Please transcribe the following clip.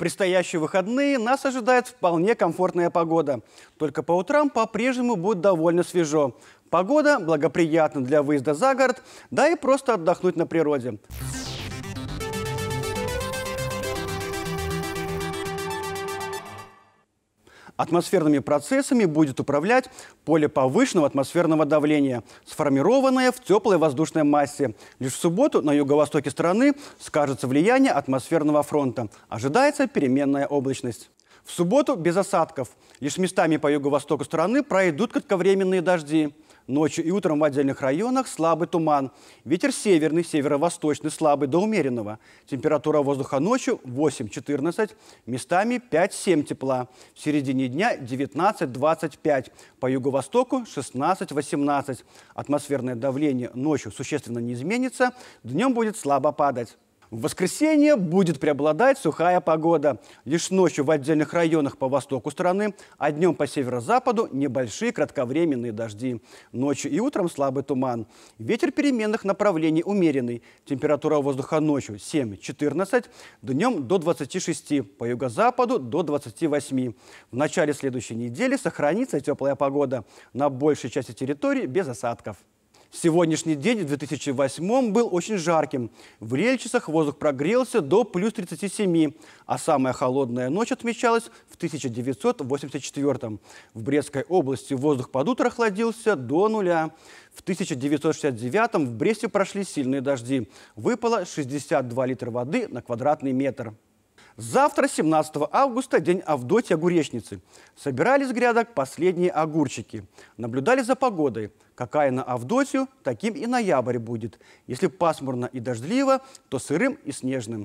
предстоящие выходные нас ожидает вполне комфортная погода. Только по утрам по-прежнему будет довольно свежо. Погода благоприятна для выезда за город, да и просто отдохнуть на природе. Атмосферными процессами будет управлять поле повышенного атмосферного давления, сформированное в теплой воздушной массе. Лишь в субботу на юго-востоке страны скажется влияние атмосферного фронта. Ожидается переменная облачность. В субботу без осадков. Лишь местами по юго-востоку страны пройдут кратковременные дожди. Ночью и утром в отдельных районах слабый туман. Ветер северный, северо-восточный, слабый до умеренного. Температура воздуха ночью 8-14, местами 5-7 тепла. В середине дня 19-25, по юго-востоку 16-18. Атмосферное давление ночью существенно не изменится, днем будет слабо падать. В воскресенье будет преобладать сухая погода. Лишь ночью в отдельных районах по востоку страны, а днем по северо-западу небольшие кратковременные дожди. Ночью и утром слабый туман. Ветер переменных направлений умеренный. Температура воздуха ночью 7-14, днем до 26, по юго-западу до 28. В начале следующей недели сохранится теплая погода. На большей части территории без осадков. Сегодняшний день в 2008 был очень жарким. В Рельчицах воздух прогрелся до плюс 37, а самая холодная ночь отмечалась в 1984. В Брестской области воздух под утро охладился до нуля. В 1969 в Бресте прошли сильные дожди. Выпало 62 литра воды на квадратный метр. Завтра, 17 августа, день Авдотья Огуречницы. Собирали с грядок последние огурчики. Наблюдали за погодой. Какая на Авдотью, таким и ноябрь будет. Если пасмурно и дождливо, то сырым и снежным.